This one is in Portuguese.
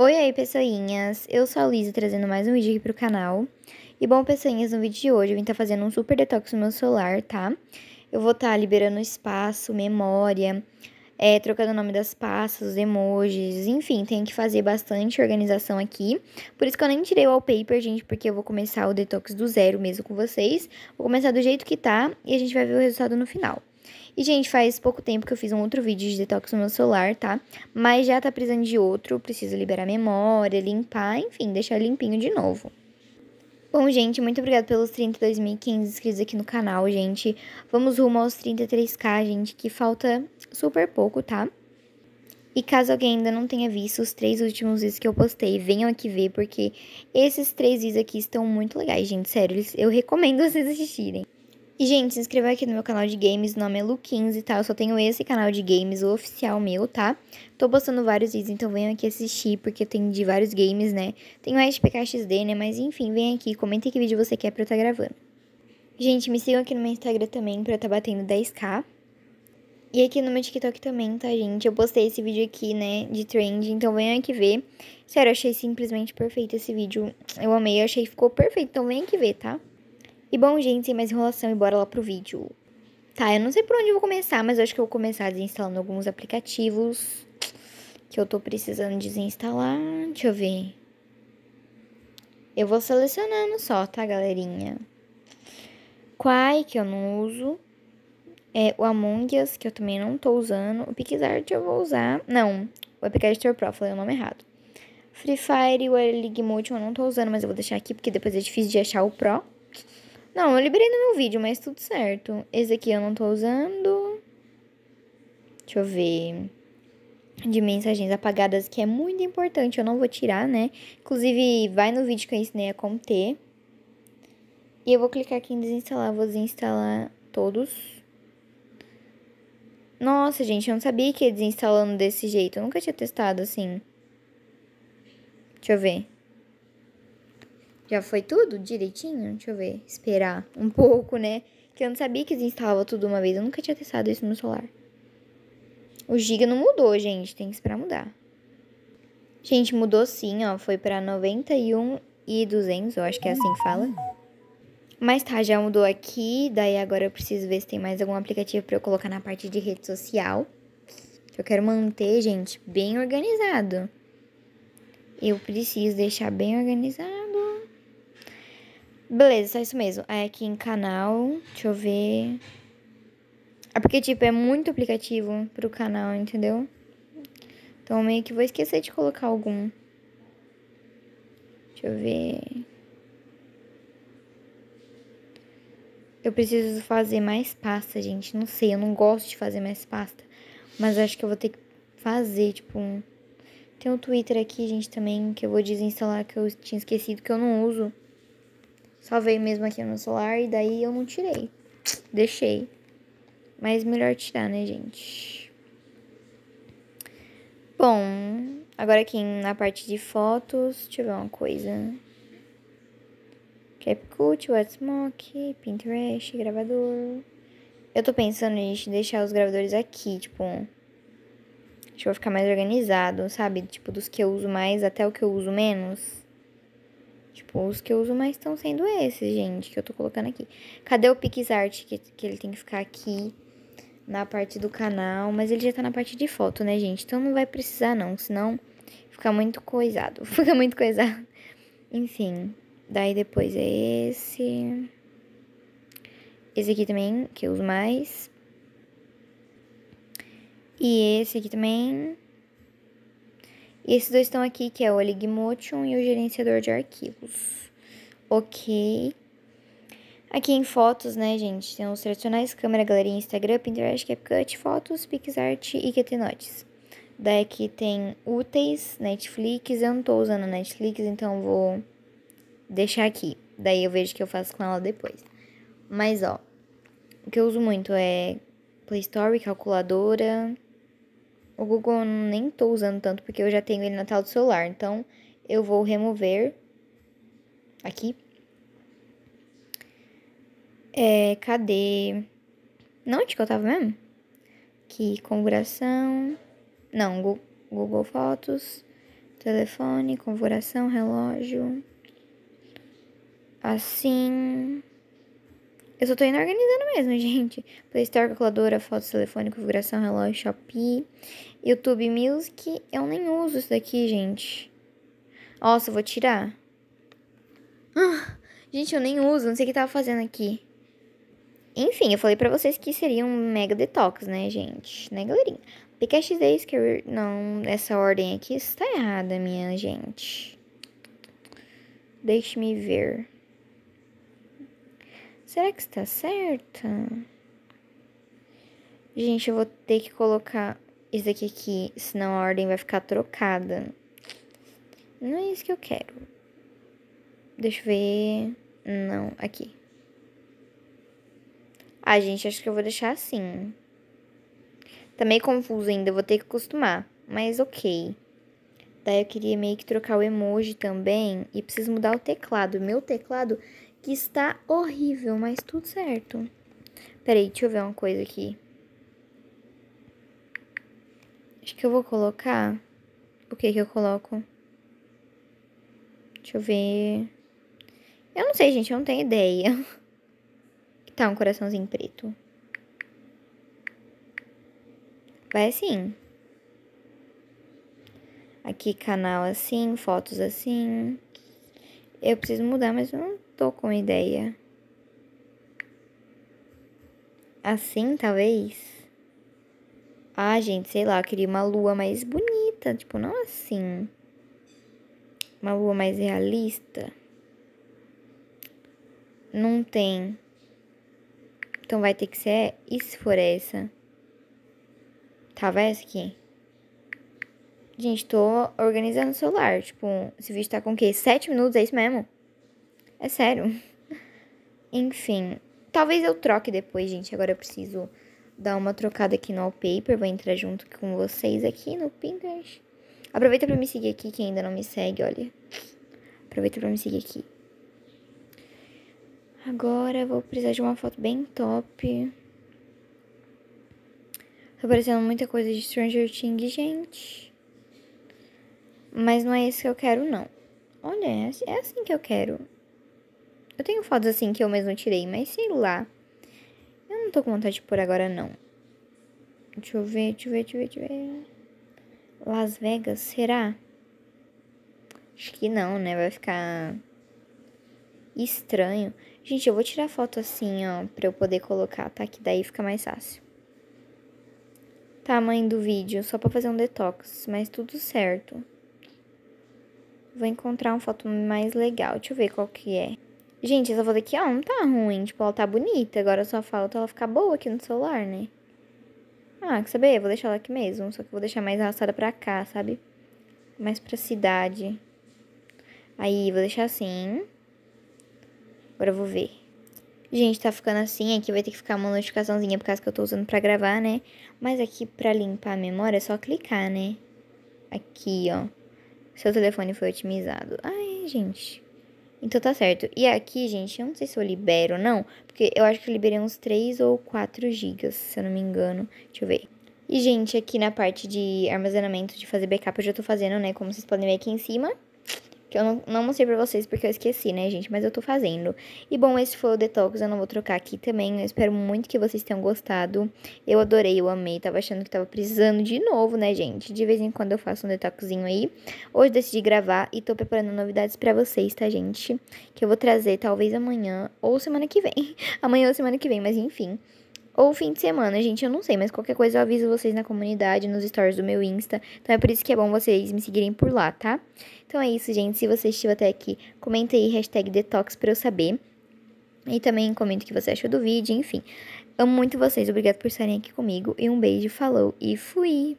Oi aí pessoinhas, eu sou a Luísa trazendo mais um vídeo aqui pro canal. E bom pessoinhas, no vídeo de hoje eu vim estar tá fazendo um super detox no meu celular, tá? Eu vou estar tá liberando espaço, memória, é, trocando o nome das pastas, os emojis, enfim, tenho que fazer bastante organização aqui. Por isso que eu nem tirei o wallpaper, gente, porque eu vou começar o detox do zero mesmo com vocês. Vou começar do jeito que tá e a gente vai ver o resultado no final. E, gente, faz pouco tempo que eu fiz um outro vídeo de detox no meu celular, tá? Mas já tá precisando de outro, preciso liberar a memória, limpar, enfim, deixar limpinho de novo. Bom, gente, muito obrigada pelos 32.500 inscritos aqui no canal, gente. Vamos rumo aos 33k, gente, que falta super pouco, tá? E caso alguém ainda não tenha visto os três últimos vídeos que eu postei, venham aqui ver, porque esses três vídeos aqui estão muito legais, gente, sério. Eu recomendo vocês assistirem. E, gente, se inscreva aqui no meu canal de games, o nome é Lu15, tá? Eu só tenho esse canal de games, o oficial meu, tá? Tô postando vários vídeos, então venham aqui assistir, porque tem de vários games, né? Tem o SPKXD, né? Mas, enfim, vem aqui, comenta que vídeo você quer pra eu estar tá gravando. Gente, me sigam aqui no meu Instagram também, pra eu estar tá batendo 10k. E aqui no meu TikTok também, tá, gente? Eu postei esse vídeo aqui, né, de trend, então venham aqui ver. Sério, eu achei simplesmente perfeito esse vídeo. Eu amei, eu achei que ficou perfeito, então venham aqui ver, tá? E bom, gente, sem mais enrolação e bora lá pro vídeo. Tá, eu não sei por onde eu vou começar, mas eu acho que eu vou começar desinstalando alguns aplicativos que eu tô precisando desinstalar. Deixa eu ver. Eu vou selecionando só, tá, galerinha? Quai, que eu não uso. É, o Among Us, que eu também não tô usando. O PixArt eu vou usar. Não, o Epic Pro, falei o nome errado. Free Fire e o League Mode eu não tô usando, mas eu vou deixar aqui porque depois é difícil de achar o Pro. Não, eu liberei no meu vídeo, mas tudo certo. Esse aqui eu não tô usando. Deixa eu ver. De mensagens apagadas, que é muito importante, eu não vou tirar, né? Inclusive, vai no vídeo que eu ensinei a como ter. E eu vou clicar aqui em desinstalar, vou desinstalar todos. Nossa, gente, eu não sabia que ia desinstalando desse jeito. Eu nunca tinha testado assim. Deixa eu ver. Já foi tudo direitinho? Deixa eu ver. Esperar um pouco, né? Que eu não sabia que instalava tudo uma vez. Eu nunca tinha testado isso no meu celular. O giga não mudou, gente. Tem que esperar mudar. Gente, mudou sim, ó. Foi pra 91 e 200. Eu acho que é assim que fala. Mas tá, já mudou aqui. Daí agora eu preciso ver se tem mais algum aplicativo pra eu colocar na parte de rede social. Eu quero manter, gente, bem organizado. Eu preciso deixar bem organizado. Beleza, só isso mesmo. Aí aqui em canal, deixa eu ver. É porque, tipo, é muito aplicativo pro canal, entendeu? Então meio que vou esquecer de colocar algum. Deixa eu ver. Eu preciso fazer mais pasta, gente. Não sei, eu não gosto de fazer mais pasta. Mas acho que eu vou ter que fazer, tipo. Um... Tem um Twitter aqui, gente, também, que eu vou desinstalar, que eu tinha esquecido que eu não uso. Salvei mesmo aqui no meu celular e daí eu não tirei. Deixei. Mas melhor tirar, né, gente? Bom, agora aqui na parte de fotos, deixa eu ver uma coisa. CapCut, WhatsApp, Pinterest, gravador. Eu tô pensando, gente, em deixar os gravadores aqui, tipo... Deixa eu ficar mais organizado, sabe? Tipo, dos que eu uso mais até o que eu uso menos. Tipo, os que eu uso mais estão sendo esses, gente, que eu tô colocando aqui. Cadê o PixArt, que, que ele tem que ficar aqui na parte do canal, mas ele já tá na parte de foto, né, gente? Então não vai precisar não, senão fica muito coisado, fica muito coisado. Enfim, daí depois é esse. Esse aqui também, que eu uso mais. E esse aqui também. E esses dois estão aqui, que é o Oligmotion e o gerenciador de arquivos. Ok. Aqui em fotos, né, gente, tem os tradicionais, câmera, galeria, Instagram, Pinterest, CapCut, fotos, PixArt e QTNotes. Daí aqui tem úteis, Netflix, eu não tô usando Netflix, então vou deixar aqui. Daí eu vejo o que eu faço com ela depois. Mas, ó, o que eu uso muito é Play Store, calculadora, o Google eu nem tô usando tanto porque eu já tenho ele na tela do celular. Então, eu vou remover aqui. É, cadê? Não, onde que eu tava mesmo? Aqui, configuração. Não, Google Fotos, telefone, configuração, relógio. Assim. Eu só tô indo organizando mesmo, gente. Play Store, calculadora, fotos, telefone, configuração, relógio, Shopee, YouTube Music. Eu nem uso isso daqui, gente. Nossa, eu vou tirar. Ah, gente, eu nem uso, não sei o que tava fazendo aqui. Enfim, eu falei pra vocês que seria um mega detox, né, gente? Né, galerinha? PKX Days, Que Não, essa ordem aqui está errada, minha gente. Deixe-me ver. Será que está certa? Gente, eu vou ter que colocar isso aqui aqui, senão a ordem vai ficar trocada. Não é isso que eu quero. Deixa eu ver. Não, aqui. Ah, gente, acho que eu vou deixar assim. Tá meio confuso ainda, vou ter que acostumar. Mas ok. Daí eu queria meio que trocar o emoji também. E preciso mudar o teclado. Meu teclado que está horrível, mas tudo certo. Peraí, deixa eu ver uma coisa aqui. Acho que eu vou colocar. O que que eu coloco? Deixa eu ver. Eu não sei, gente, eu não tenho ideia. Que tá um coraçãozinho preto. Vai assim. Aqui, canal assim, fotos assim. Eu preciso mudar, mas eu não tô com ideia. Assim, talvez. Ah, gente, sei lá, eu queria uma lua mais bonita. Tipo, não assim. Uma lua mais realista. Não tem. Então vai ter que ser. E se for essa? Tava tá, essa aqui? Gente, tô organizando o celular. Tipo, esse vídeo tá com o quê? Sete minutos? É isso mesmo? É sério. Enfim, talvez eu troque depois, gente. Agora eu preciso dar uma trocada aqui no wallpaper. Vou entrar junto com vocês aqui no Pinterest. Aproveita para me seguir aqui, quem ainda não me segue, olha. Aproveita para me seguir aqui. Agora vou precisar de uma foto bem top. Tá parecendo muita coisa de Stranger Things, gente. Mas não é isso que eu quero, não. Olha, é assim, é assim que eu quero. Eu tenho fotos assim que eu mesmo tirei, mas sei lá. Eu não tô com vontade de pôr agora, não. Deixa eu ver, deixa eu ver, deixa eu ver, deixa eu ver. Las Vegas, será? Acho que não, né? Vai ficar estranho. Gente, eu vou tirar foto assim, ó, pra eu poder colocar, tá? Que daí fica mais fácil. Tamanho do vídeo, só pra fazer um detox, mas tudo certo. Vou encontrar uma foto mais legal. Deixa eu ver qual que é. Gente, essa foto aqui, ó, não tá ruim. Tipo, ela tá bonita. Agora só falta ela ficar boa aqui no celular, né? Ah, quer saber? Eu vou deixar ela aqui mesmo. Só que eu vou deixar mais arrastada pra cá, sabe? Mais pra cidade. Aí, vou deixar assim. Agora eu vou ver. Gente, tá ficando assim. Aqui vai ter que ficar uma notificaçãozinha por causa que eu tô usando pra gravar, né? Mas aqui pra limpar a memória é só clicar, né? Aqui, ó. Seu telefone foi otimizado. Ai, gente. Então tá certo. E aqui, gente, eu não sei se eu libero ou não, porque eu acho que eu liberei uns 3 ou 4 gigas, se eu não me engano. Deixa eu ver. E, gente, aqui na parte de armazenamento, de fazer backup, eu já tô fazendo, né, como vocês podem ver aqui em cima que eu não, não mostrei pra vocês porque eu esqueci, né, gente? Mas eu tô fazendo. E bom, esse foi o detox, eu não vou trocar aqui também. Eu espero muito que vocês tenham gostado. Eu adorei, eu amei. Tava achando que tava precisando de novo, né, gente? De vez em quando eu faço um detoxinho aí. Hoje decidi gravar e tô preparando novidades pra vocês, tá, gente? Que eu vou trazer talvez amanhã ou semana que vem. amanhã ou semana que vem, mas enfim. Ou fim de semana, gente, eu não sei, mas qualquer coisa eu aviso vocês na comunidade, nos stories do meu Insta. Então é por isso que é bom vocês me seguirem por lá, tá? Então é isso, gente. Se você estiver até aqui, comenta aí hashtag detox pra eu saber. E também comenta o que você achou do vídeo, enfim. Amo muito vocês, obrigado por estarem aqui comigo. E um beijo, falou e fui!